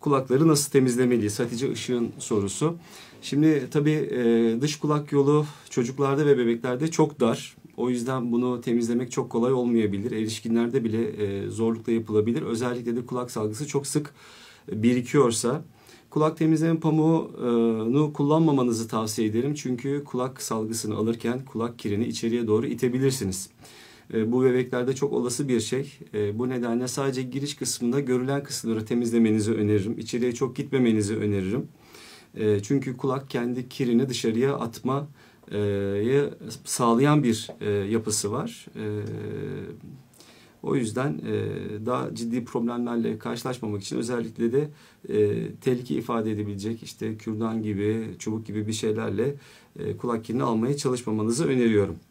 kulakları nasıl temizlemeliyiz? Satıcı ışığın sorusu. Şimdi tabii e, dış kulak yolu çocuklarda ve bebeklerde çok dar. O yüzden bunu temizlemek çok kolay olmayabilir. Erişkinlerde bile e, zorlukla yapılabilir. Özellikle de kulak salgısı çok sık birikiyorsa kulak temizleme pamuğunu kullanmamanızı tavsiye ederim. Çünkü kulak salgısını alırken kulak kirini içeriye doğru itebilirsiniz. E, bu bebeklerde çok olası bir şey. E, bu nedenle sadece giriş kısmında görülen kısımları temizlemenizi öneririm. İçeriye çok gitmemenizi öneririm. E, çünkü kulak kendi kirini dışarıya atma sağlayan bir yapısı var. O yüzden daha ciddi problemlerle karşılaşmamak için özellikle de tehlike ifade edebilecek işte kürdan gibi, çubuk gibi bir şeylerle kulak kirini almaya çalışmamanızı öneriyorum.